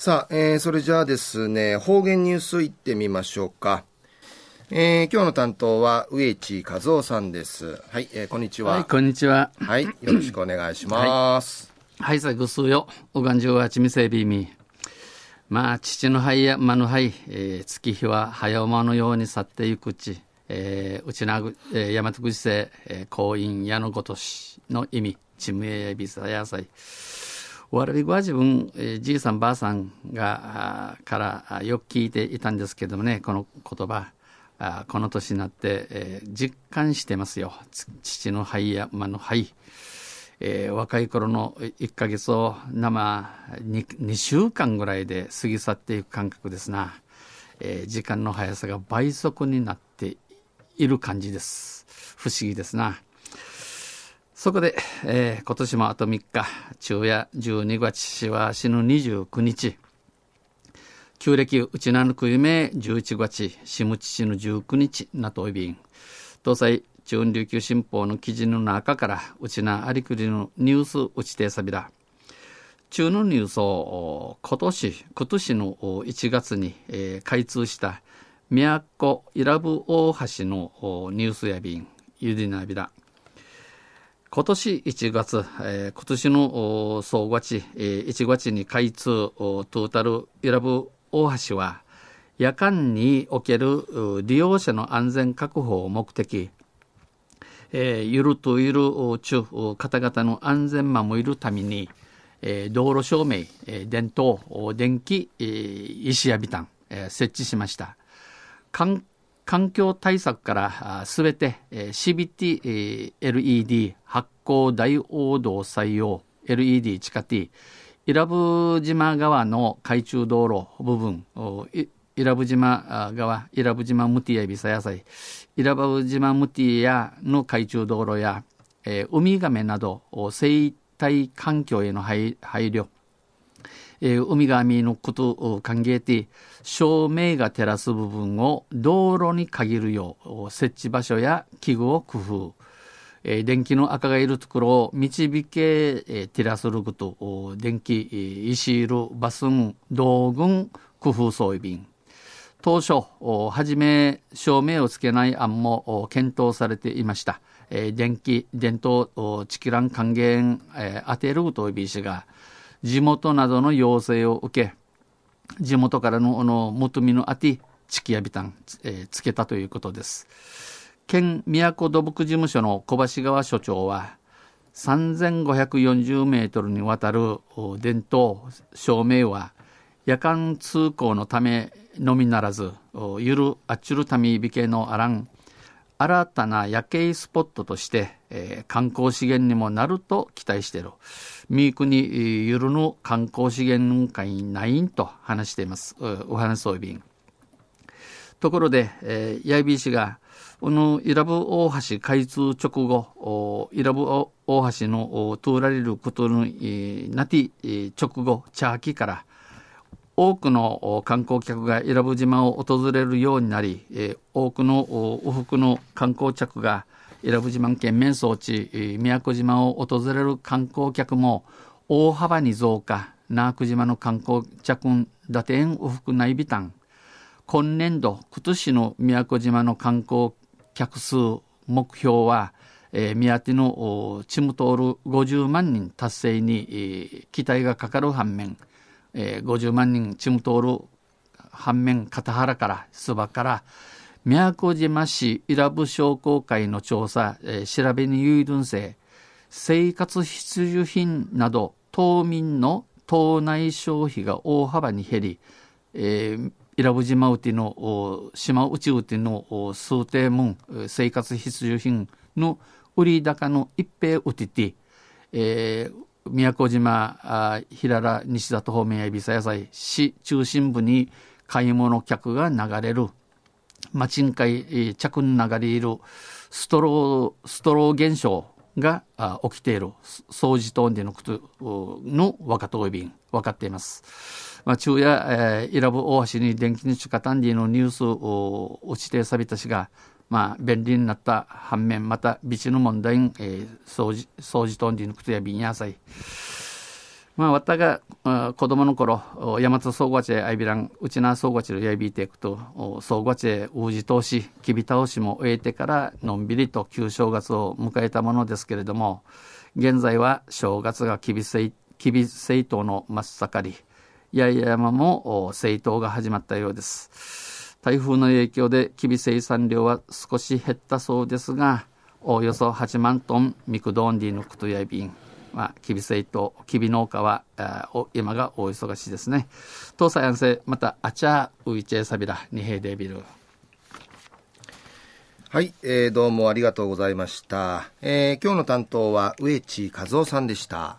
さあ、えー、それじゃあですね、方言ニュースいってみましょうか。えー、今日の担当は植地和夫さんです。はい、えー、こんにちは。はい、こんにちは。はい、よろしくお願いします。はい、さあ、ぐすよ。おがんじょうはちみせびみ。まあ、父の灰や間の灰、えー、月日は早馬のように去ってゆくち。えー、うちなぐ、えー、大和口世、えー、婚姻矢のごとしの意味、ちむえびさやさい。わ々は自分、えー、じいさんばあさんがからよく聞いていたんですけどもねこの言葉あこの年になって、えー、実感してますよ父の肺や馬の肺、えー、若い頃の1か月を生 2, 2週間ぐらいで過ぎ去っていく感覚ですな、えー、時間の速さが倍速になっている感じです不思議ですなそこで、えー、今年もあと3日、昼夜12月は死ぬ29日、旧暦うちなぬく夢11月、しむちしぬ19日なといびん、東西中琉球新報の記事の中から、うちなありくりのニュースうちてさびら、中のニュースを今年、今年の1月に、えー、開通した宮古伊良部大橋のニュースや便、ゆでなびら、今年1月、えー、今年の総合地、えー、1月に開通トータル選ぶ大橋は、夜間における利用者の安全確保を目的、えー、ゆるとゆる中方々の安全守るために、えー、道路照明、えー、電灯、電気、えー、石やビタン、えー、設置しました。観環境対策からすべて CBT、LED、発光ダイオードを採用、LED 地下 T、伊良部島側の海中道路部分、伊良部島側、伊良部島ムティやエビサ野菜、伊良部島ムティやの海中道路や、えー、ウミガメなど生態環境への配慮、えー、海神のことを考えて照明が照らす部分を道路に限るよう設置場所や器具を工夫、えー、電気の赤がいるところを導け、えー、照らすること電気石るバスン道具工夫装備便当初はじめ照明をつけない案も検討されていました。え電気伝統チキラン還元、え当てるという意しが地元などの要請を受け地元からのの求みのあてチキヤビタン、えー、つけたということです県宮古土木事務所の小橋川所長は3540メートルにわたる伝統照明は夜間通行のためのみならずゆるあっちゅるたみびけのあらん新たな夜景スポットとして、えー、観光資源にもなると期待している。三国ゆるの観光資源会ないんと話しています。お話そうびん。ところで、えー、八重美氏が、このイラブ大橋開通直後、イラブ大橋の通られることになって直後、チャーキから、多くの観光客が伊良部島を訪れるようになり、え多くの往復の観光客が伊良部島県面相地宮古島を訪れる観光客も大幅に増加那久島の観光客打点往復内ビタン今年度今年の宮古島の観光客数目標は、え宮手のチムトール50万人達成に、え期待がかかる反面えー、50万人チムトール反面片原から出馬から宮古島市伊良部商工会の調査、えー、調べに有分性生活必需品など島民の島内消費が大幅に減り、えー、伊良部島内の島内内の数定門生活必需品の売り高の一平うてて、えー、宮古島あ平良西里方面やびさ野菜市中心部に買い物客が流れる町ん会着に流れるストローストロー現象が起きている掃除とンでの靴、との若党便分かっています。まあ、昼夜、えー、イラブ大橋に電気にちかたんでのニュースを落ちてさびたしがまあ、便利になった反面また備蓄の問題に、えー、掃除掃除とんじぬくとやびんやさいまあわたが子供の頃大和総合地へあいびらんうちな総合地のやびいていくと総合地へうじ通しきび倒しも終えてからのんびりと旧正月を迎えたものですけれども現在は正月がきびせいきびせいとうの真っ盛り八重山もせいとうが始まったようです。台風の影響できび生産量は少し減ったそうですが、おおよそ8万トンミクドンディのクトヤビン、まあ、きび生ときび農家はあ今が大忙しですね。東西安政、またアチャーウイチェサビラ、二平デビル。はい、えー、どうもありがとうございました。えー、今日の担当は植地和夫さんでした。